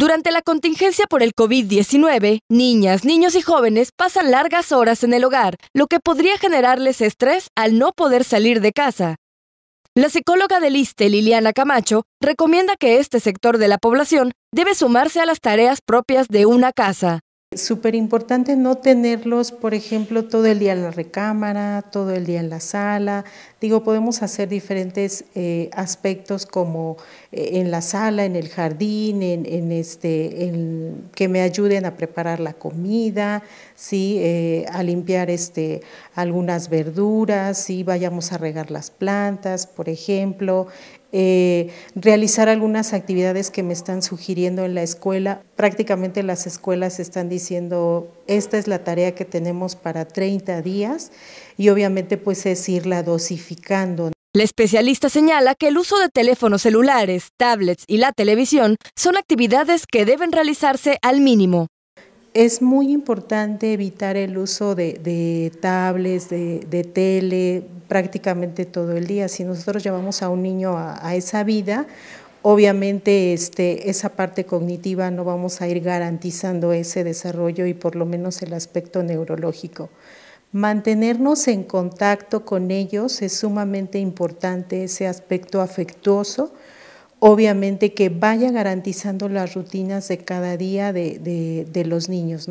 Durante la contingencia por el COVID-19, niñas, niños y jóvenes pasan largas horas en el hogar, lo que podría generarles estrés al no poder salir de casa. La psicóloga del liste Liliana Camacho, recomienda que este sector de la población debe sumarse a las tareas propias de una casa. Súper importante no tenerlos, por ejemplo, todo el día en la recámara, todo el día en la sala. Digo, podemos hacer diferentes eh, aspectos como eh, en la sala, en el jardín, en, este, que me ayuden a preparar la comida, ¿sí? Eh, a limpiar este, algunas verduras, ¿sí? vayamos a regar las plantas, por ejemplo, eh, realizar algunas actividades que me están sugiriendo en la escuela. Prácticamente las escuelas están diciendo, esta es la tarea que tenemos para 30 días y obviamente pues es irla dosificando. La especialista señala que el uso de teléfonos celulares, tablets y la televisión son actividades que deben realizarse al mínimo. Es muy importante evitar el uso de, tablets, de, de tele, prácticamente todo el día. Si nosotros llevamos a un niño a, esa vida, Obviamente este, esa parte cognitiva no vamos a ir garantizando ese desarrollo y por lo menos el aspecto neurológico. Mantenernos en contacto con ellos es sumamente importante, ese aspecto afectuoso, obviamente que vaya garantizando las rutinas de cada día de, los niños.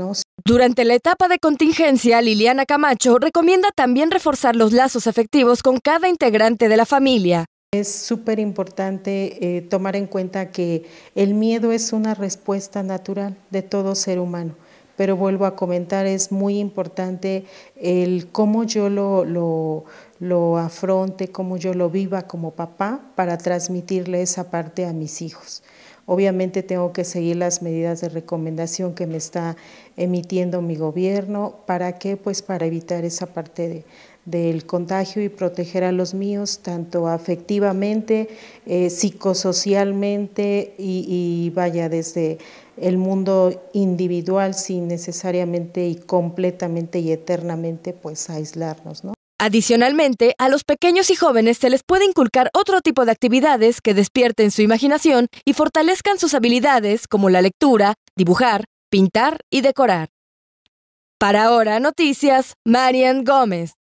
Durante la etapa de contingencia, Liliana Camacho recomienda también reforzar los lazos afectivos con cada integrante de la familia. Es súper importante eh, tomar en cuenta que el miedo es una respuesta natural de todo ser humano pero vuelvo a comentar, es muy importante el cómo yo lo, lo, afronte, cómo yo lo viva como papá para transmitirle esa parte a mis hijos. Obviamente tengo que seguir las medidas de recomendación que me está emitiendo mi gobierno. ¿Para qué? Pues para evitar esa parte de, del contagio y proteger a los míos, tanto afectivamente, eh, psicosocialmente y vaya desde el mundo individual sin necesariamente y completamente y eternamente pues aislarnos, ¿no? Adicionalmente, a los pequeños y jóvenes se les puede inculcar otro tipo de actividades que despierten su imaginación y fortalezcan sus habilidades como la lectura, dibujar, pintar y decorar. Para ahora, noticias, Marian Gómez.